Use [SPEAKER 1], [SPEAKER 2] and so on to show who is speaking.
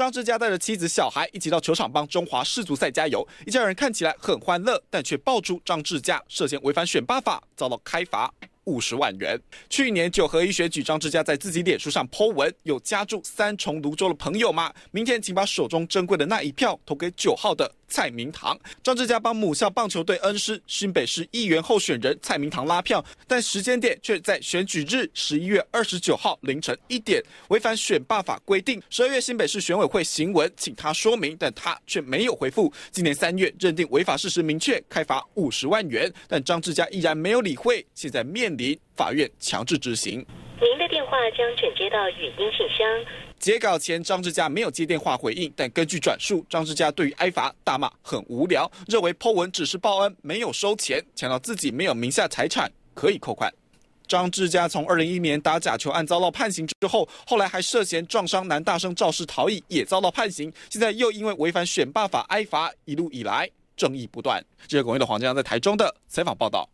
[SPEAKER 1] 张志佳带着妻子、小孩一起到球场帮中华世足赛加油，一家人看起来很欢乐，但却爆出张志佳涉嫌违反选拔法，遭到开罚五十万元。去年九合一选举，张志佳在自己脸书上 po 文：“有家住三重泸州的朋友吗？明天请把手中珍贵的那一票投给九号的。”蔡明堂、张志佳帮母校棒球队恩师新北市议员候选人蔡明堂拉票，但时间点却在选举日十一月二十九号凌晨一点，违反选罢法规定。十二月新北市选委会行文请他说明，但他却没有回复。今年三月认定违法事实明确，开罚五十万元，但张志佳依然没有理会，现在面临法院强制执行。
[SPEAKER 2] 您的电话将转接到语音信箱。
[SPEAKER 1] 截稿前，张志佳没有接电话回应，但根据转述，张志佳对于挨罚大骂很无聊，认为 Po 文只是报恩，没有收钱，强调自己没有名下财产可以扣款。张志佳从二零一一年打假球案遭到判刑之后，后来还涉嫌撞伤男大生肇事逃逸也遭到判刑，现在又因为违反选罢法挨罚，一路以来争议不断。这是巩义的黄江在台中的采访报道。